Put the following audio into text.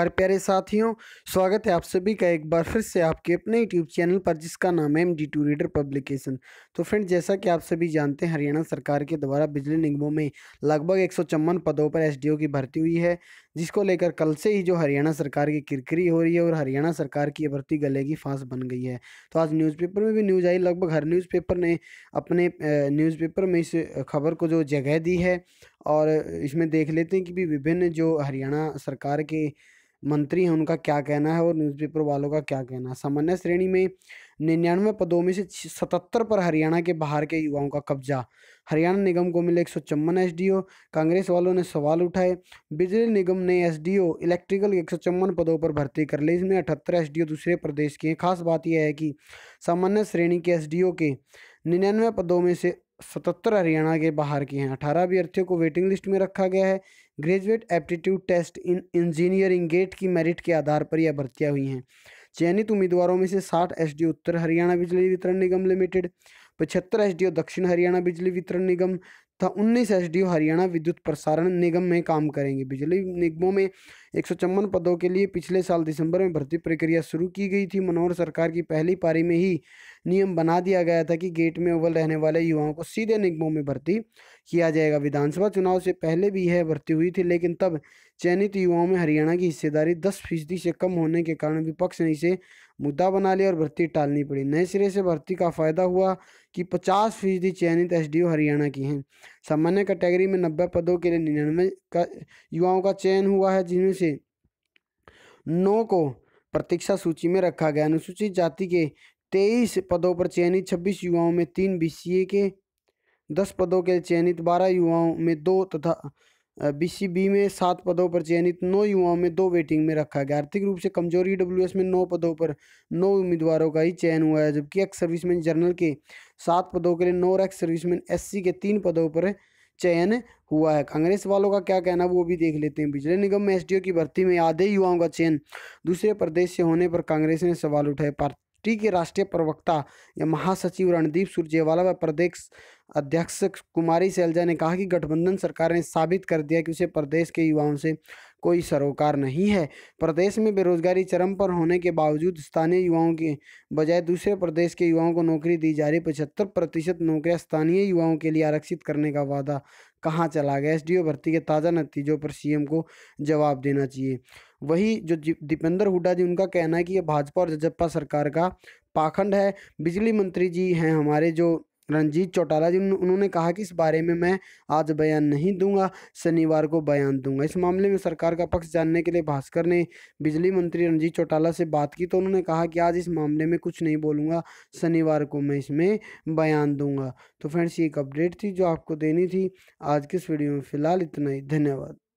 नमस्कार प्यारे साथियों स्वागत है आप सभी का एक बार फिर से आपके अपने यूट्यूब चैनल पर जिसका नाम है M D two reader publication तो फ्रेंड जैसा कि आप सभी जानते हैं हरियाणा सरकार के द्वारा बिजली निगमों में लगभग एक पदों पर एस की भर्ती हुई है जिसको लेकर कल से ही जो हरियाणा सरकार की किरकिरी हो रही है और हरियाणा सरकार की भर्ती गले की फांस बन गई है तो आज न्यूज़पेपर में भी न्यूज़ आई लगभग हर न्यूज़पेपर ने अपने न्यूज़पेपर में इस खबर को जो जगह दी है और इसमें देख लेते हैं कि भी विभिन्न जो हरियाणा सरकार के मंत्री हैं उनका क्या कहना है और न्यूज़पेपर वालों का क्या कहना है सामान्य श्रेणी में निन्यानवे पदों में से सतहत्तर पर हरियाणा के बाहर के युवाओं का कब्जा हरियाणा निगम को मिले एक सौ चौवन एस कांग्रेस वालों ने सवाल उठाए बिजली निगम ने एस इलेक्ट्रिकल एक सौ चौवन पदों पर भर्ती कर ली इसमें अठहत्तर एस दूसरे प्रदेश के हैं खास बात यह है कि सामान्य श्रेणी के एस के निन्यानवे पदों में से सतहत्तर हरियाणा के बाहर की हैं अठारह अभ्यर्थियों को वेटिंग लिस्ट में रखा गया है graduate aptitude test in engineering GATE की मेरिट के आधार पर यह भर्तियाँ हुई हैं चयनित उम्मीदवारों में से साठ एस उत्तर हरियाणा बिजली वितरण निगम लिमिटेड पचहत्तर एस दक्षिण हरियाणा बिजली वितरण निगम तथा उन्नीस एस हरियाणा विद्युत प्रसारण निगम में काम करेंगे बिजली निगमों में एक पदों के लिए पिछले साल दिसंबर में भर्ती प्रक्रिया शुरू की गई थी मनोहर सरकार की पहली पारी में ही नियम बना दिया गया था कि गेट में उबल रहने वाले युवाओं को सीधे निगमों में भर्ती किया जाएगा विधानसभा चुनाव से पहले भी यह भर्ती हुई थी लेकिन तब चयनित युवाओं में हरियाणा की हिस्सेदारी दस फीसदी से कम होने के कारण विपक्ष ने इसे मुद्दा बना लिया और भर्ती टालनी पड़ी नए सिरे से भर्ती का फ़ायदा हुआ कि 50 फीसदी चयनित एस हरियाणा की हैं सामान्य कैटेगरी में 90 पदों के लिए निन्यानवे का युवाओं का चयन हुआ है जिनमें से नौ को प्रतीक्षा सूची में रखा गया अनुसूचित जाति के तेईस पदों पर चयनित छब्बीस युवाओं में तीन बी के दस पदों के चयनित बारह युवाओं में दो तथा बीसीबी में सात पदों पर चयनित नौ युवाओं में दो वेटिंग में रखा गया आर्थिक रूप से कमजोर ई में नौ पदों पर नौ उम्मीदवारों का ही चयन हुआ है जबकि एक्स सर्विसमैन जनरल के सात पदों के लिए नौ और एक्स सर्विसमैन एससी के तीन पदों पर चयन हुआ है कांग्रेस वालों का क्या कहना वो भी देख लेते हैं बिजली निगम में एसडीओ की भर्ती में आधे युवाओं का चयन दूसरे प्रदेश से होने पर कांग्रेस ने सवाल उठाए पार्टी के राष्ट्रीय प्रवक्ता या महासचिव रणदीप सुरजेवाला व प्रदेश अध्यक्ष कुमारी सैलजा ने कहा कि गठबंधन सरकार ने साबित कर दिया कि उसे प्रदेश के युवाओं से कोई सरोकार नहीं है प्रदेश में बेरोजगारी चरम पर होने के बावजूद स्थानीय युवाओं के बजाय दूसरे प्रदेश के युवाओं को नौकरी दी जा रही पचहत्तर प्रतिशत नौकरियां स्थानीय युवाओं के लिए आरक्षित करने का वादा कहाँ चला गया एसडीओ भर्ती के ताज़ा नतीजों पर सीएम को जवाब देना चाहिए वही जो दीपेंद्र हुड्डा जी उनका कहना है कि यह भाजपा और जजपा सरकार का पाखंड है बिजली मंत्री जी हैं हमारे जो रंजीत चौटाला जी उन्होंने कहा कि इस बारे में मैं आज बयान नहीं दूंगा शनिवार को बयान दूंगा इस मामले में सरकार का पक्ष जानने के लिए भास्कर ने बिजली मंत्री रंजीत चौटाला से बात की तो उन्होंने कहा कि आज इस मामले में कुछ नहीं बोलूँगा शनिवार को मैं इसमें बयान दूंगा तो फ्रेंड्स ये एक अपडेट थी जो आपको देनी थी आज के इस वीडियो में फ़िलहाल इतना ही धन्यवाद